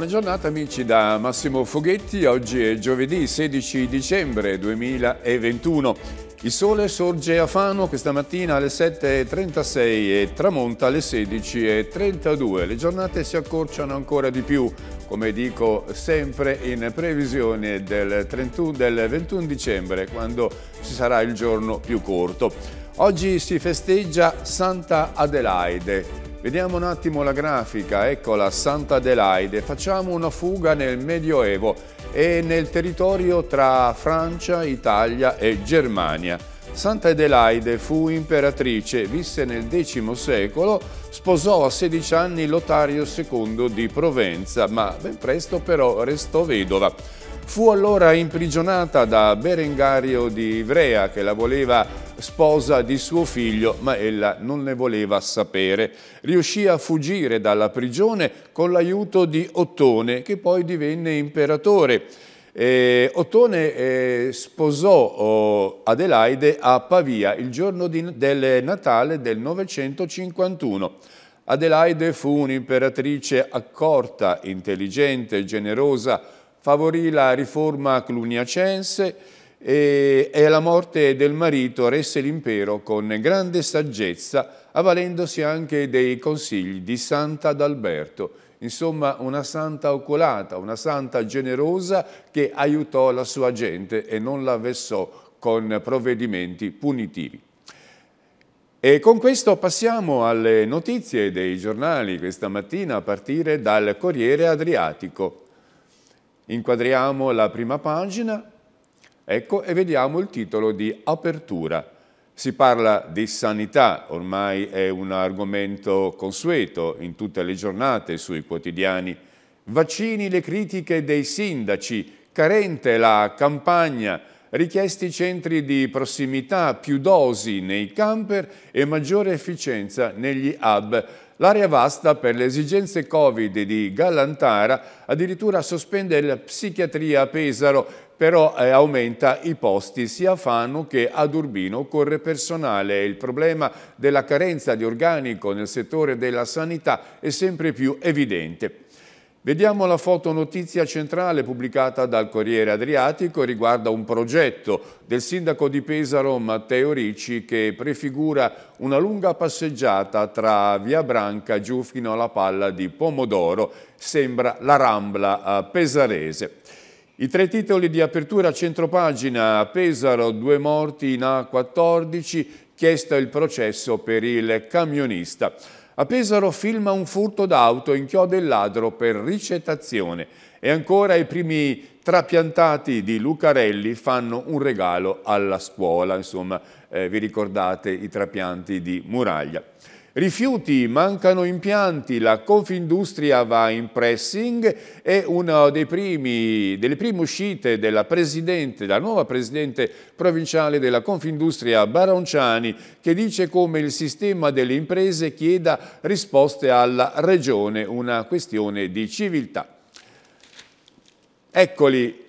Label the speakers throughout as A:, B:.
A: Buona giornata amici da Massimo Foghetti, oggi è giovedì 16 dicembre 2021. Il sole sorge a Fano questa mattina alle 7.36 e tramonta alle 16.32. Le giornate si accorciano ancora di più, come dico sempre in previsione del, 31, del 21 dicembre, quando ci sarà il giorno più corto. Oggi si festeggia Santa Adelaide, Vediamo un attimo la grafica, eccola Santa Adelaide, facciamo una fuga nel Medioevo e nel territorio tra Francia, Italia e Germania. Santa Adelaide fu imperatrice, visse nel X secolo, sposò a 16 anni Lotario II di Provenza, ma ben presto però restò vedova. Fu allora imprigionata da Berengario di Ivrea che la voleva sposa di suo figlio, ma ella non ne voleva sapere. Riuscì a fuggire dalla prigione con l'aiuto di Ottone, che poi divenne imperatore. Eh, Ottone eh, sposò oh, Adelaide a Pavia il giorno di, del Natale del 951. Adelaide fu un'imperatrice accorta, intelligente, generosa, favorì la riforma cluniacense e, e alla morte del marito resse l'impero con grande saggezza, avvalendosi anche dei consigli di Santa Sant'Adalberto, insomma una santa oculata, una santa generosa che aiutò la sua gente e non la vessò con provvedimenti punitivi. E con questo passiamo alle notizie dei giornali questa mattina a partire dal Corriere Adriatico. Inquadriamo la prima pagina, ecco, e vediamo il titolo di apertura. Si parla di sanità, ormai è un argomento consueto in tutte le giornate sui quotidiani. Vaccini le critiche dei sindaci, carente la campagna, richiesti centri di prossimità, più dosi nei camper e maggiore efficienza negli hub. L'area vasta per le esigenze Covid di Gallantara addirittura sospende la psichiatria a Pesaro, però eh, aumenta i posti sia a Fano che ad Urbino corre personale. Il problema della carenza di organico nel settore della sanità è sempre più evidente. Vediamo la fotonotizia centrale pubblicata dal Corriere Adriatico riguarda un progetto del sindaco di Pesaro Matteo Ricci che prefigura una lunga passeggiata tra Via Branca giù fino alla palla di Pomodoro, sembra la Rambla eh, pesarese. I tre titoli di apertura a centropagina, Pesaro, due morti in A14, chiesto il processo per il camionista. A Pesaro filma un furto d'auto, inchioda il ladro per ricettazione e ancora i primi trapiantati di Lucarelli fanno un regalo alla scuola, insomma eh, vi ricordate i trapianti di Muraglia. Rifiuti, mancano impianti, la Confindustria va in pressing e una primi, delle prime uscite della, della nuova presidente provinciale della Confindustria Baronciani che dice come il sistema delle imprese chieda risposte alla Regione, una questione di civiltà. Eccoli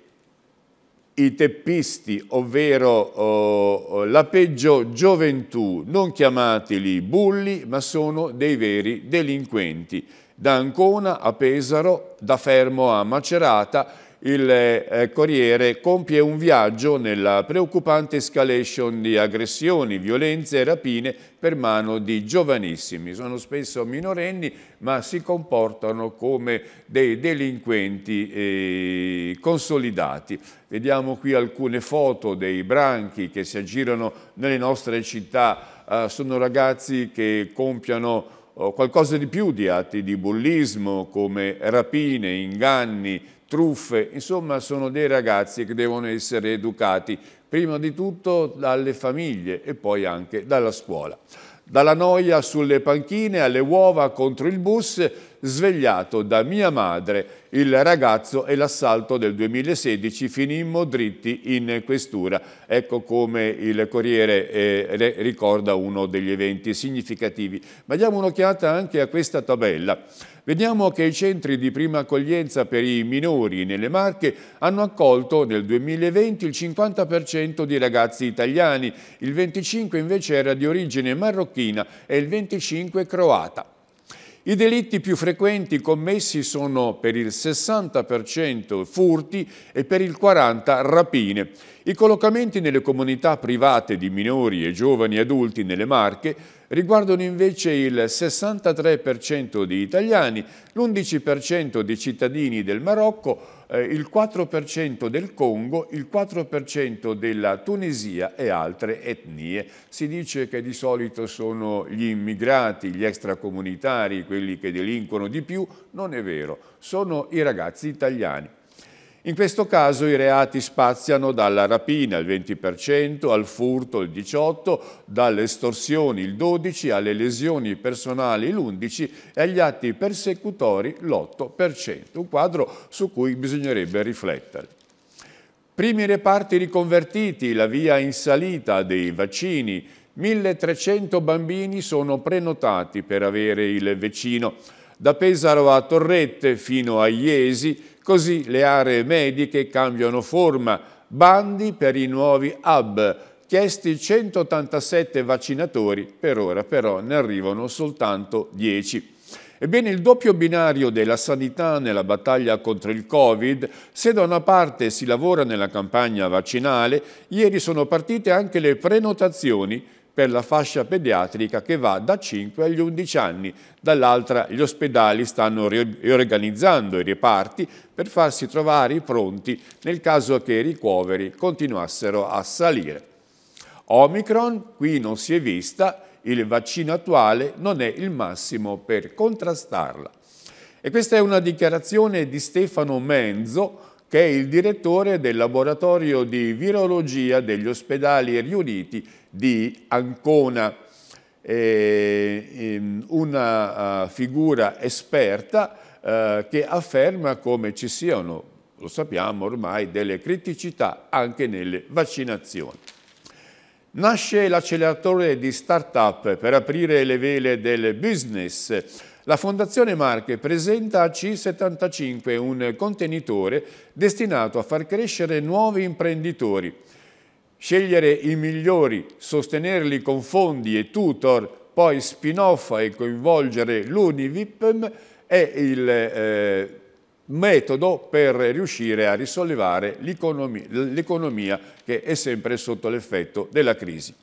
A: i teppisti, ovvero oh, oh, la peggio gioventù, non chiamateli bulli, ma sono dei veri delinquenti. Da Ancona a Pesaro, da Fermo a Macerata, il eh, Corriere compie un viaggio nella preoccupante escalation di aggressioni, violenze e rapine per mano di giovanissimi. Sono spesso minorenni ma si comportano come dei delinquenti eh, consolidati. Vediamo qui alcune foto dei branchi che si aggirano nelle nostre città. Eh, sono ragazzi che compiano oh, qualcosa di più di atti di bullismo come rapine, inganni, truffe, insomma sono dei ragazzi che devono essere educati prima di tutto dalle famiglie e poi anche dalla scuola. Dalla noia sulle panchine alle uova contro il bus, svegliato da mia madre il ragazzo e l'assalto del 2016 finimmo dritti in questura. Ecco come il Corriere eh, ricorda uno degli eventi significativi. Ma diamo un'occhiata anche a questa tabella. Vediamo che i centri di prima accoglienza per i minori nelle Marche hanno accolto nel 2020 il 50% di ragazzi italiani, il 25% invece era di origine marocchina e il 25% croata. I delitti più frequenti commessi sono per il 60% furti e per il 40% rapine. I collocamenti nelle comunità private di minori e giovani adulti nelle Marche riguardano invece il 63% di italiani, l'11% di cittadini del Marocco, eh, il 4% del Congo, il 4% della Tunisia e altre etnie. Si dice che di solito sono gli immigrati, gli extracomunitari, quelli che delinquono di più, non è vero, sono i ragazzi italiani in questo caso i reati spaziano dalla rapina il 20%, al furto il 18%, dalle estorsioni il 12%, alle lesioni personali l'11% e agli atti persecutori l'8%, un quadro su cui bisognerebbe riflettere. Primi reparti riconvertiti, la via in salita dei vaccini, 1300 bambini sono prenotati per avere il vaccino. Da Pesaro a Torrette fino a Iesi, Così le aree mediche cambiano forma, bandi per i nuovi hub, chiesti 187 vaccinatori, per ora però ne arrivano soltanto 10. Ebbene, il doppio binario della sanità nella battaglia contro il Covid, se da una parte si lavora nella campagna vaccinale, ieri sono partite anche le prenotazioni per la fascia pediatrica che va da 5 agli 11 anni. Dall'altra gli ospedali stanno riorganizzando i reparti per farsi trovare i pronti nel caso che i ricoveri continuassero a salire. Omicron qui non si è vista, il vaccino attuale non è il massimo per contrastarla. E questa è una dichiarazione di Stefano Menzo, che è il direttore del laboratorio di virologia degli ospedali riuniti di Ancona. Eh, ehm, una eh, figura esperta eh, che afferma come ci siano, lo sappiamo ormai, delle criticità anche nelle vaccinazioni. Nasce l'acceleratore di start-up per aprire le vele del business la Fondazione Marche presenta a C75 un contenitore destinato a far crescere nuovi imprenditori. Scegliere i migliori, sostenerli con fondi e tutor, poi spin-off e coinvolgere l'Univipem è il eh, metodo per riuscire a risollevare l'economia che è sempre sotto l'effetto della crisi.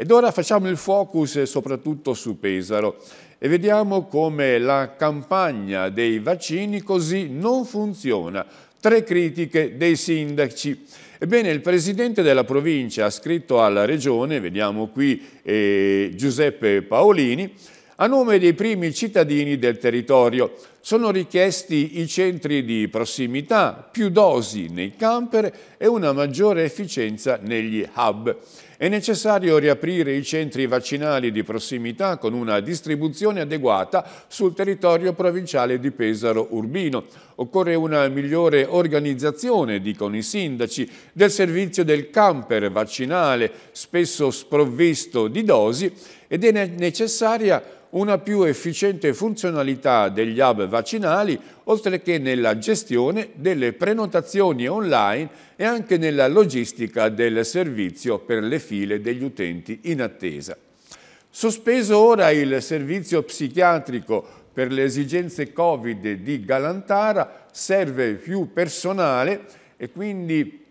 A: Ed ora facciamo il focus soprattutto su Pesaro e vediamo come la campagna dei vaccini così non funziona. Tre critiche dei sindaci. Ebbene, il presidente della provincia ha scritto alla regione, vediamo qui eh, Giuseppe Paolini, a nome dei primi cittadini del territorio. Sono richiesti i centri di prossimità, più dosi nei camper e una maggiore efficienza negli hub. È necessario riaprire i centri vaccinali di prossimità con una distribuzione adeguata sul territorio provinciale di Pesaro Urbino. Occorre una migliore organizzazione, dicono i sindaci, del servizio del camper vaccinale, spesso sprovvisto di dosi, ed è necessaria una più efficiente funzionalità degli hub vaccinali, oltre che nella gestione delle prenotazioni online e anche nella logistica del servizio per le file degli utenti in attesa. Sospeso ora il servizio psichiatrico per le esigenze Covid di Galantara, serve più personale e quindi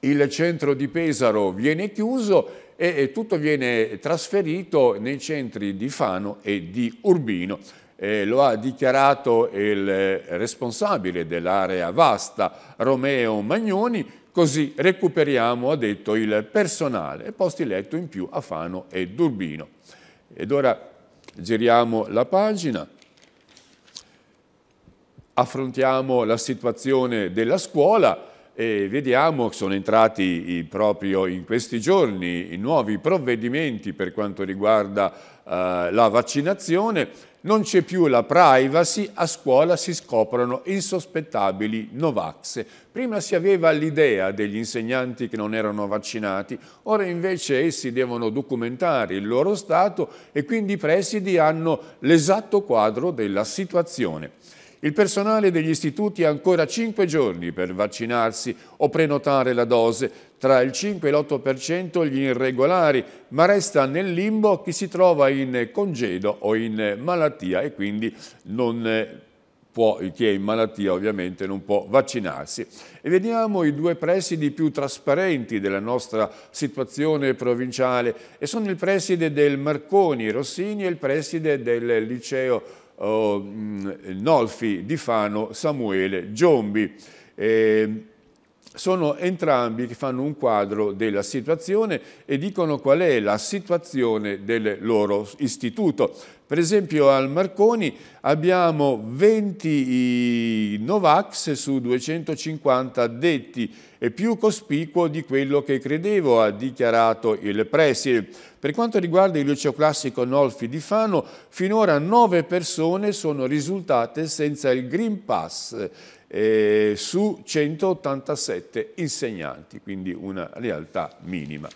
A: il centro di Pesaro viene chiuso e, tutto viene trasferito nei centri di Fano e di Urbino. Eh, lo ha dichiarato il responsabile dell'area vasta, Romeo Magnoni, così recuperiamo, ha detto, il personale e posti letto in più a Fano e Durbino. Ed ora giriamo la pagina, affrontiamo la situazione della scuola, e vediamo che sono entrati proprio in questi giorni i nuovi provvedimenti per quanto riguarda eh, la vaccinazione, non c'è più la privacy, a scuola si scoprono insospettabili Novax. Prima si aveva l'idea degli insegnanti che non erano vaccinati, ora invece essi devono documentare il loro stato e quindi i presidi hanno l'esatto quadro della situazione. Il personale degli istituti ha ancora 5 giorni per vaccinarsi o prenotare la dose, tra il 5 e l'8% gli irregolari, ma resta nel limbo chi si trova in congedo o in malattia e quindi non eh, può, chi è in malattia ovviamente non può vaccinarsi. E vediamo i due presidi più trasparenti della nostra situazione provinciale e sono il preside del Marconi Rossini e il preside del liceo oh, mm, Nolfi, Di Fano, Samuele, Giombi. Eh, sono entrambi che fanno un quadro della situazione e dicono qual è la situazione del loro istituto. Per esempio al Marconi abbiamo 20 Novax su 250 addetti, è più cospicuo di quello che credevo, ha dichiarato il preside. Per quanto riguarda il liceo classico Nolfi di Fano, finora 9 persone sono risultate senza il Green Pass eh, su 187 insegnanti, quindi una realtà minima.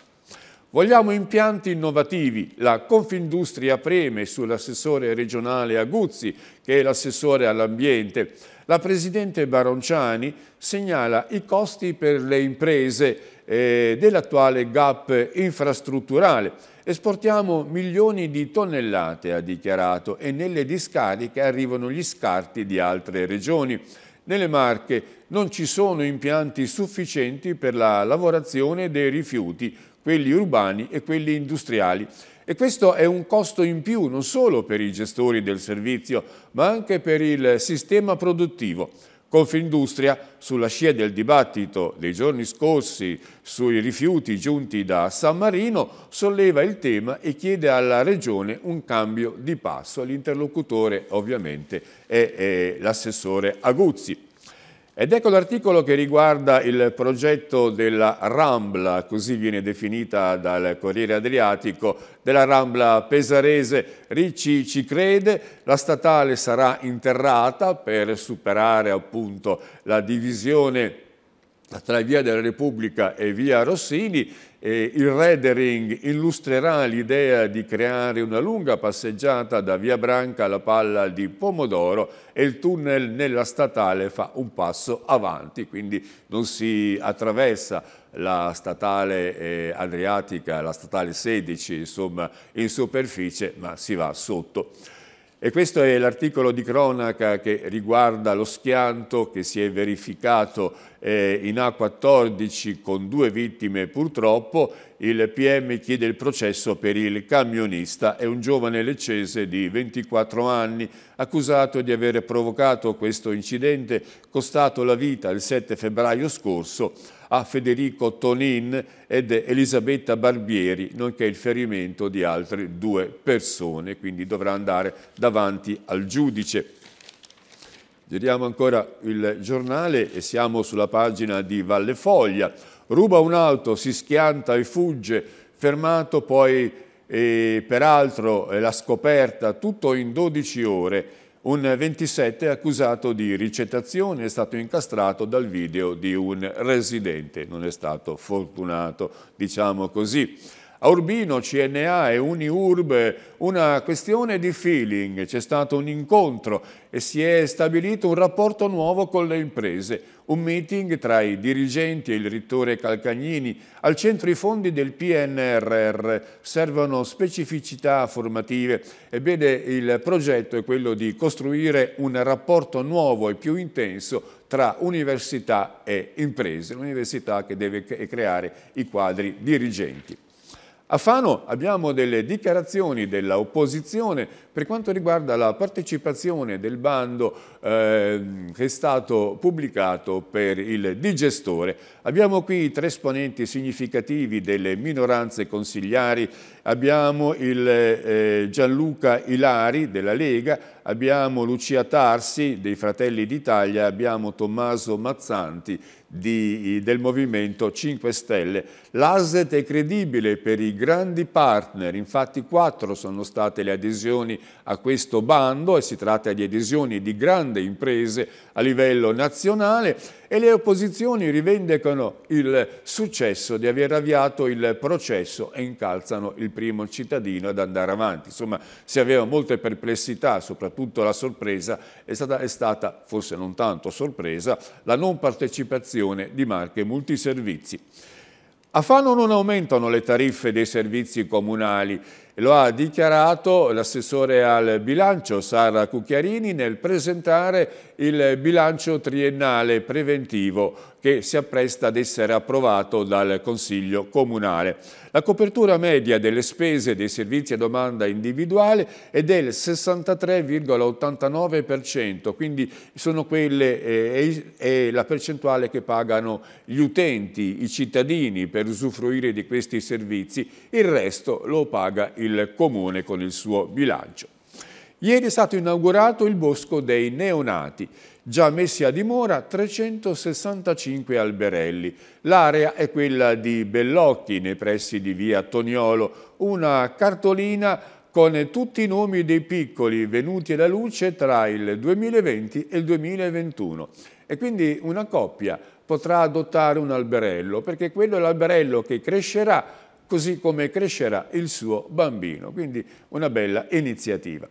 A: Vogliamo impianti innovativi. La Confindustria preme sull'assessore regionale Aguzzi, che è l'assessore all'ambiente. La Presidente Baronciani segnala i costi per le imprese eh, dell'attuale gap infrastrutturale. Esportiamo milioni di tonnellate, ha dichiarato, e nelle discariche arrivano gli scarti di altre regioni nelle Marche non ci sono impianti sufficienti per la lavorazione dei rifiuti, quelli urbani e quelli industriali. E questo è un costo in più non solo per i gestori del servizio, ma anche per il sistema produttivo. Confindustria, sulla scia del dibattito dei giorni scorsi sui rifiuti giunti da San Marino, solleva il tema e chiede alla Regione un cambio di passo. L'interlocutore ovviamente è, è l'assessore Aguzzi. Ed ecco l'articolo che riguarda il progetto della Rambla, così viene definita dal Corriere Adriatico, della Rambla pesarese. Ricci ci crede, la statale sarà interrata per superare appunto la divisione tra Via della Repubblica e Via Rossini, eh, il Redering illustrerà l'idea di creare una lunga passeggiata da Via Branca alla Palla di Pomodoro e il tunnel nella statale fa un passo avanti, quindi non si attraversa la statale eh, Adriatica, la statale 16, insomma, in superficie, ma si va sotto. E questo è l'articolo di cronaca che riguarda lo schianto che si è verificato eh, in A14 con due vittime purtroppo il PM chiede il processo per il camionista, è un giovane leccese di 24 anni accusato di aver provocato questo incidente costato la vita il 7 febbraio scorso a Federico Tonin ed Elisabetta Barbieri, nonché il ferimento di altre due persone, quindi dovrà andare davanti al giudice. Giriamo ancora il giornale e siamo sulla pagina di Valle Foglia ruba un'auto, si schianta e fugge, fermato poi eh, peraltro la scoperta, tutto in 12 ore. Un 27 accusato di ricettazione è stato incastrato dal video di un residente, non è stato fortunato, diciamo così. A Urbino, CNA e UniUrb una questione di feeling, c'è stato un incontro e si è stabilito un rapporto nuovo con le imprese, un meeting tra i dirigenti e il rettore Calcagnini. Al centro i fondi del PNRR servono specificità formative. Ebbene, il progetto è quello di costruire un rapporto nuovo e più intenso tra università e imprese, l'università che deve creare i quadri dirigenti. A Fano abbiamo delle dichiarazioni dell'opposizione per quanto riguarda la partecipazione del bando eh, che è stato pubblicato per il digestore, abbiamo qui tre esponenti significativi delle minoranze consigliari, abbiamo il, eh, Gianluca Ilari della Lega, abbiamo Lucia Tarsi dei Fratelli d'Italia, abbiamo Tommaso Mazzanti di, del Movimento 5 Stelle. L'ASET è credibile per i grandi partner, infatti quattro sono state le adesioni a questo bando e si tratta di adesioni di grandi imprese a livello nazionale e le opposizioni rivendicano il successo di aver avviato il processo e incalzano il primo cittadino ad andare avanti. Insomma, si aveva molte perplessità, soprattutto la sorpresa, è stata, è stata forse non tanto sorpresa, la non partecipazione di marche multiservizi. A Fano non aumentano le tariffe dei servizi comunali, lo ha dichiarato l'assessore al bilancio Sara Cucchiarini nel presentare il bilancio triennale preventivo che si appresta ad essere approvato dal Consiglio Comunale. La copertura media delle spese dei servizi a domanda individuale è del 63,89%, quindi sono quelle eh, è la percentuale che pagano gli utenti, i cittadini per usufruire di questi servizi, il resto lo paga il il comune con il suo bilancio. Ieri è stato inaugurato il bosco dei neonati, già messi a dimora 365 alberelli. L'area è quella di Bellocchi, nei pressi di via Toniolo, una cartolina con tutti i nomi dei piccoli venuti alla luce tra il 2020 e il 2021. E quindi una coppia potrà adottare un alberello, perché quello è l'alberello che crescerà così come crescerà il suo bambino. Quindi una bella iniziativa.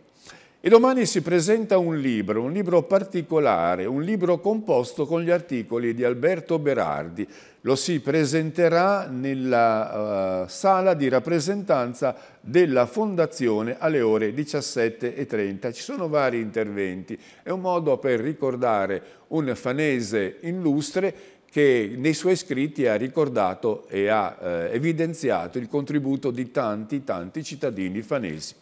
A: E domani si presenta un libro, un libro particolare, un libro composto con gli articoli di Alberto Berardi. Lo si presenterà nella uh, sala di rappresentanza della Fondazione alle ore 17.30. Ci sono vari interventi. È un modo per ricordare un fanese illustre che nei suoi scritti ha ricordato e ha eh, evidenziato il contributo di tanti, tanti cittadini fanesi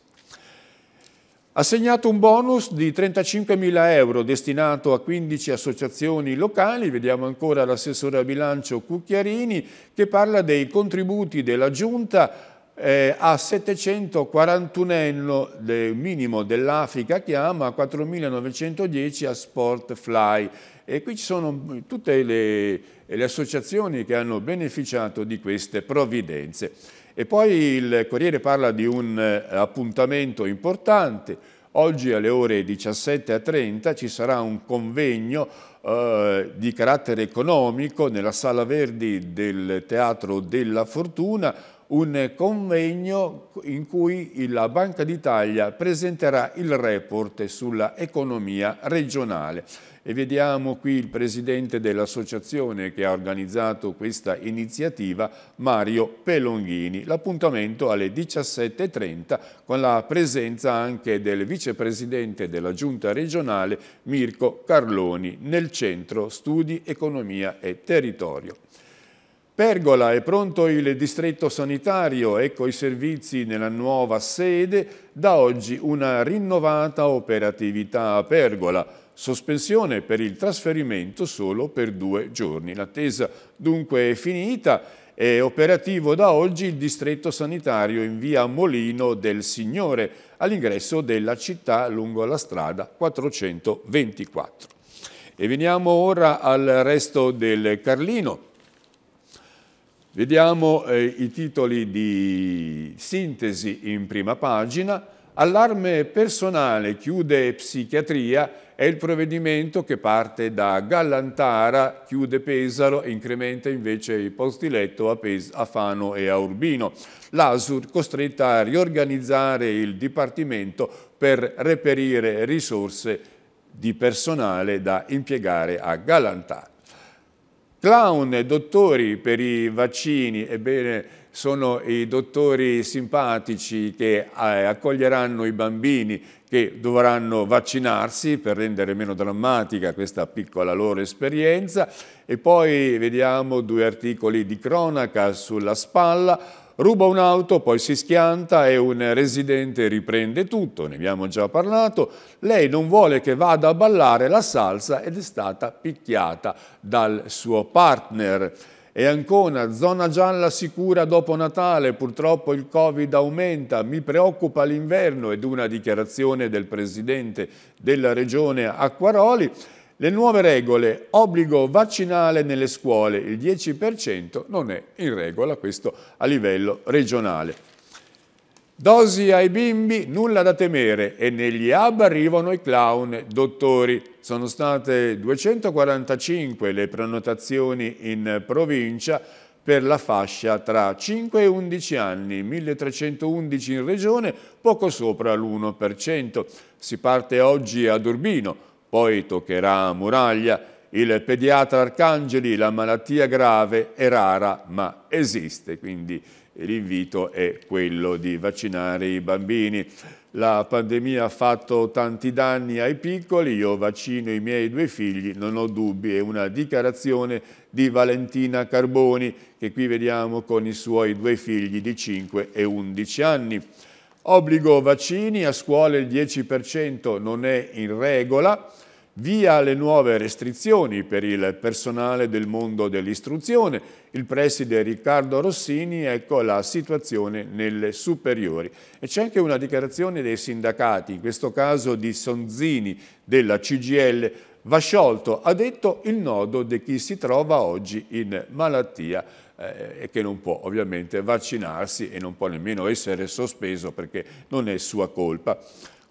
A: ha segnato un bonus di 35.000 euro destinato a 15 associazioni locali, vediamo ancora l'assessore a bilancio Cucchiarini che parla dei contributi della Giunta eh, a 741 del minimo dell'Africa che ama, 4.910 a Sportfly. E qui ci sono tutte le, le associazioni che hanno beneficiato di queste provvidenze. E poi il Corriere parla di un eh, appuntamento importante, oggi alle ore 17.30 ci sarà un convegno eh, di carattere economico nella Sala Verdi del Teatro della Fortuna un convegno in cui la Banca d'Italia presenterà il report sulla economia regionale. E vediamo qui il presidente dell'associazione che ha organizzato questa iniziativa, Mario Pelonghini. L'appuntamento alle 17.30 con la presenza anche del vicepresidente della giunta regionale Mirko Carloni nel centro studi economia e territorio. Pergola è pronto il distretto sanitario, ecco i servizi nella nuova sede, da oggi una rinnovata operatività a Pergola, sospensione per il trasferimento solo per due giorni. L'attesa dunque è finita, è operativo da oggi il distretto sanitario in via Molino del Signore, all'ingresso della città lungo la strada 424. E veniamo ora al resto del Carlino. Vediamo eh, i titoli di sintesi in prima pagina. Allarme personale chiude psichiatria è il provvedimento che parte da Gallantara, chiude Pesaro incrementa invece i posti letto a, Pes a Fano e a Urbino. L'ASUR costretta a riorganizzare il Dipartimento per reperire risorse di personale da impiegare a Gallantara. Clown e dottori per i vaccini, ebbene sono i dottori simpatici che eh, accoglieranno i bambini che dovranno vaccinarsi per rendere meno drammatica questa piccola loro esperienza e poi vediamo due articoli di cronaca sulla spalla ruba un'auto, poi si schianta e un residente riprende tutto, ne abbiamo già parlato, lei non vuole che vada a ballare la salsa ed è stata picchiata dal suo partner. E ancora, zona gialla sicura dopo Natale, purtroppo il Covid aumenta, mi preoccupa l'inverno ed una dichiarazione del presidente della regione Acquaroli le nuove regole, obbligo vaccinale nelle scuole, il 10% non è in regola, questo a livello regionale. Dosi ai bimbi, nulla da temere e negli hub arrivano i clown dottori. Sono state 245 le prenotazioni in provincia per la fascia tra 5 e 11 anni, 1311 in regione, poco sopra l'1%. Si parte oggi ad Urbino, poi toccherà a Muraglia, il pediatra Arcangeli, la malattia grave è rara ma esiste, quindi l'invito è quello di vaccinare i bambini. La pandemia ha fatto tanti danni ai piccoli, io vaccino i miei due figli, non ho dubbi, è una dichiarazione di Valentina Carboni che qui vediamo con i suoi due figli di 5 e 11 anni. Obbligo vaccini, a scuola il 10% non è in regola, via le nuove restrizioni per il personale del mondo dell'istruzione, il preside Riccardo Rossini, ecco la situazione nelle superiori. E c'è anche una dichiarazione dei sindacati, in questo caso di Sonzini della CGL, va sciolto, ha detto il nodo di chi si trova oggi in malattia eh, e che non può ovviamente vaccinarsi e non può nemmeno essere sospeso perché non è sua colpa.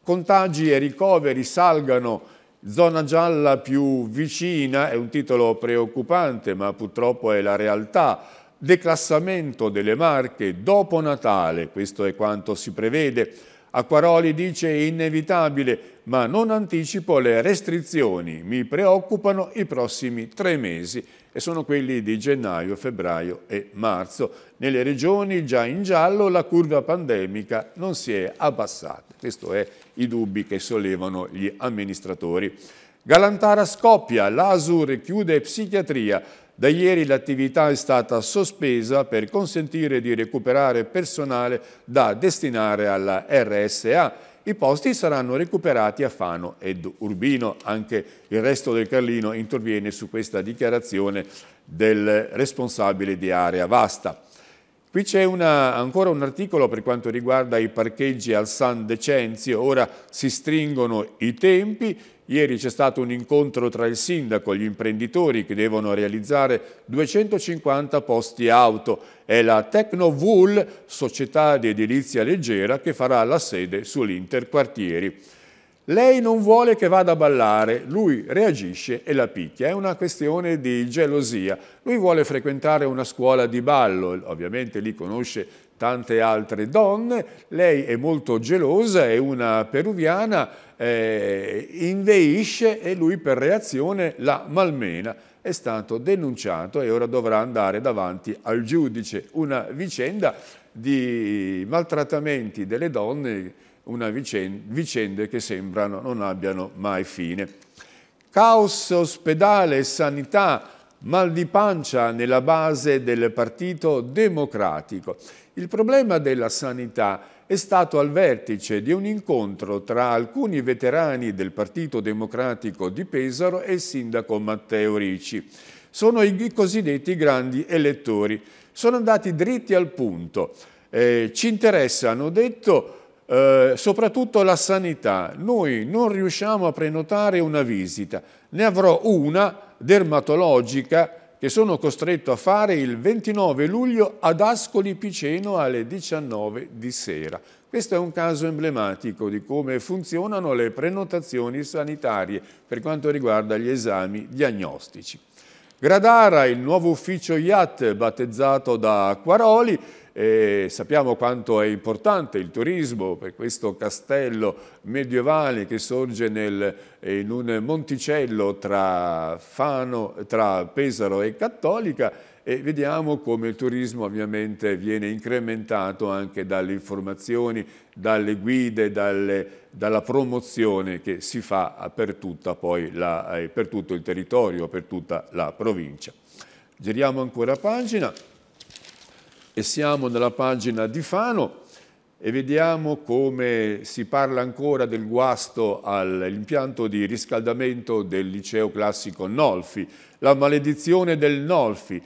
A: Contagi e ricoveri salgano Zona gialla più vicina è un titolo preoccupante, ma purtroppo è la realtà. Declassamento delle marche dopo Natale, questo è quanto si prevede. Acquaroli dice inevitabile, ma non anticipo le restrizioni, mi preoccupano i prossimi tre mesi e sono quelli di gennaio, febbraio e marzo. Nelle regioni già in giallo la curva pandemica non si è abbassata. Questo è i dubbi che sollevano gli amministratori. Galantara scoppia, l'Asur chiude psichiatria. Da ieri l'attività è stata sospesa per consentire di recuperare personale da destinare alla RSA i posti saranno recuperati a Fano ed Urbino. Anche il resto del Carlino interviene su questa dichiarazione del responsabile di area vasta. Qui c'è ancora un articolo per quanto riguarda i parcheggi al San Decenzio, ora si stringono i tempi, ieri c'è stato un incontro tra il sindaco e gli imprenditori che devono realizzare 250 posti auto, è la Tecnovool, società di edilizia leggera, che farà la sede sull'Interquartieri. Lei non vuole che vada a ballare, lui reagisce e la picchia. È una questione di gelosia. Lui vuole frequentare una scuola di ballo, ovviamente lì conosce tante altre donne, lei è molto gelosa, è una peruviana, eh, inveisce e lui per reazione la malmena. È stato denunciato e ora dovrà andare davanti al giudice. Una vicenda di maltrattamenti delle donne una vicende, vicende che sembrano non abbiano mai fine. Caos ospedale e sanità, mal di pancia nella base del Partito Democratico. Il problema della sanità è stato al vertice di un incontro tra alcuni veterani del Partito Democratico di Pesaro e il sindaco Matteo Ricci. Sono i cosiddetti grandi elettori. Sono andati dritti al punto. Eh, ci hanno detto, eh, soprattutto la sanità. Noi non riusciamo a prenotare una visita, ne avrò una dermatologica che sono costretto a fare il 29 luglio ad Ascoli Piceno alle 19 di sera. Questo è un caso emblematico di come funzionano le prenotazioni sanitarie per quanto riguarda gli esami diagnostici. Gradara, il nuovo ufficio IAT battezzato da Quaroli, e sappiamo quanto è importante il turismo per questo castello medievale che sorge nel, in un monticello tra, Fano, tra Pesaro e Cattolica e vediamo come il turismo ovviamente viene incrementato anche dalle informazioni, dalle guide, dalle, dalla promozione che si fa per, la, eh, per tutto il territorio, per tutta la provincia. Giriamo ancora pagina e siamo nella pagina di Fano e vediamo come si parla ancora del guasto all'impianto di riscaldamento del liceo classico Nolfi, la maledizione del Nolfi.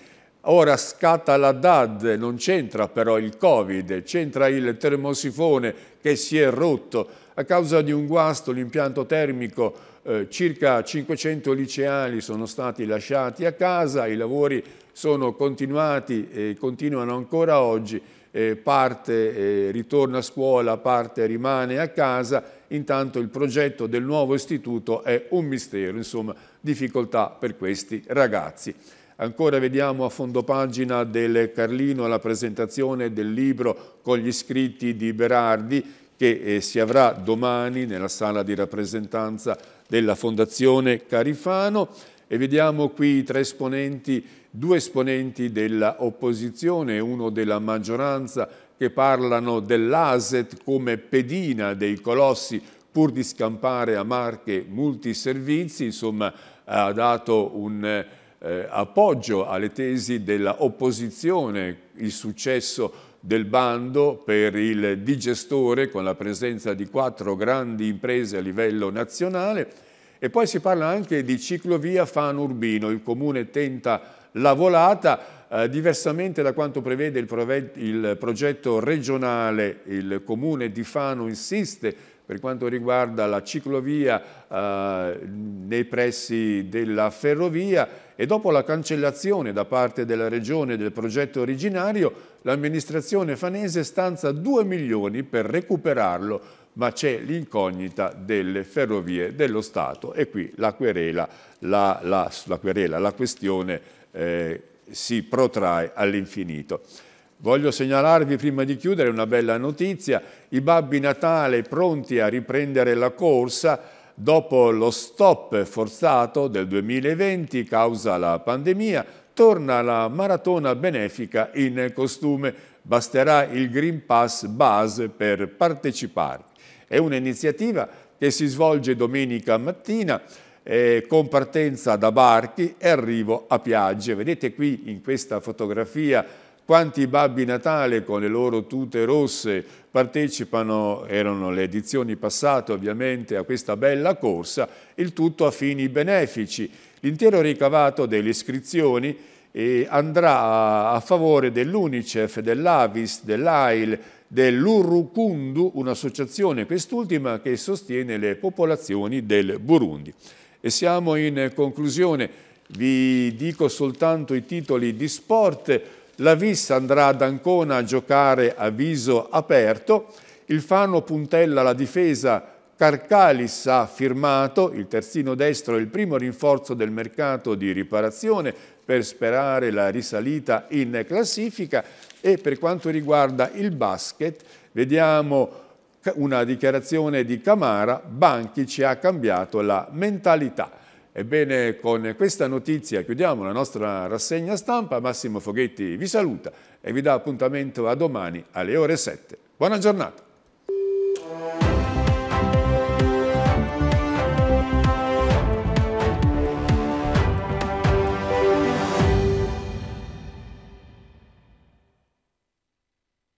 A: Ora scatta la DAD, non c'entra però il Covid, c'entra il termosifone che si è rotto. A causa di un guasto l'impianto termico eh, circa 500 liceali sono stati lasciati a casa, i lavori sono continuati e continuano ancora oggi, eh, parte eh, ritorna a scuola, parte rimane a casa, intanto il progetto del nuovo istituto è un mistero, insomma difficoltà per questi ragazzi. Ancora vediamo a fondo pagina del Carlino la presentazione del libro con gli scritti di Berardi che eh, si avrà domani nella sala di rappresentanza della Fondazione Carifano e vediamo qui i tre esponenti due esponenti dell'opposizione e uno della maggioranza che parlano dell'ASET come pedina dei colossi pur di scampare a marche multiservizi, insomma ha dato un eh, appoggio alle tesi dell'opposizione, il successo del bando per il digestore con la presenza di quattro grandi imprese a livello nazionale e poi si parla anche di ciclovia Fan Urbino, il comune tenta la volata, eh, diversamente da quanto prevede il, il progetto regionale, il comune di Fano insiste per quanto riguarda la ciclovia eh, nei pressi della ferrovia e dopo la cancellazione da parte della Regione del progetto originario, l'amministrazione fanese stanza 2 milioni per recuperarlo, ma c'è l'incognita delle ferrovie dello Stato e qui la querela, la, la, la, querela, la questione eh, si protrae all'infinito. Voglio segnalarvi prima di chiudere una bella notizia, i babbi Natale pronti a riprendere la corsa dopo lo stop forzato del 2020 causa la pandemia, torna la maratona benefica in costume, basterà il Green Pass Base per partecipare. È un'iniziativa che si svolge domenica mattina eh, con partenza da Barchi e arrivo a Piagge. Vedete qui in questa fotografia quanti babbi Natale con le loro tute rosse partecipano, erano le edizioni passate ovviamente, a questa bella corsa, il tutto a fini benefici. L'intero ricavato delle iscrizioni eh, andrà a favore dell'Unicef, dell'Avis, dell'AIL, dell'Urukundu, un'associazione quest'ultima che sostiene le popolazioni del Burundi. E siamo in conclusione, vi dico soltanto i titoli di sport. La Vis andrà ad Ancona a giocare a viso aperto. Il Fano puntella la difesa Carcalis ha firmato il terzino destro, il primo rinforzo del mercato di riparazione per sperare la risalita in classifica e per quanto riguarda il basket vediamo una dichiarazione di Camara, Banchi ci ha cambiato la mentalità. Ebbene, con questa notizia chiudiamo la nostra rassegna stampa. Massimo Foghetti vi saluta e vi dà appuntamento a domani alle ore 7. Buona giornata!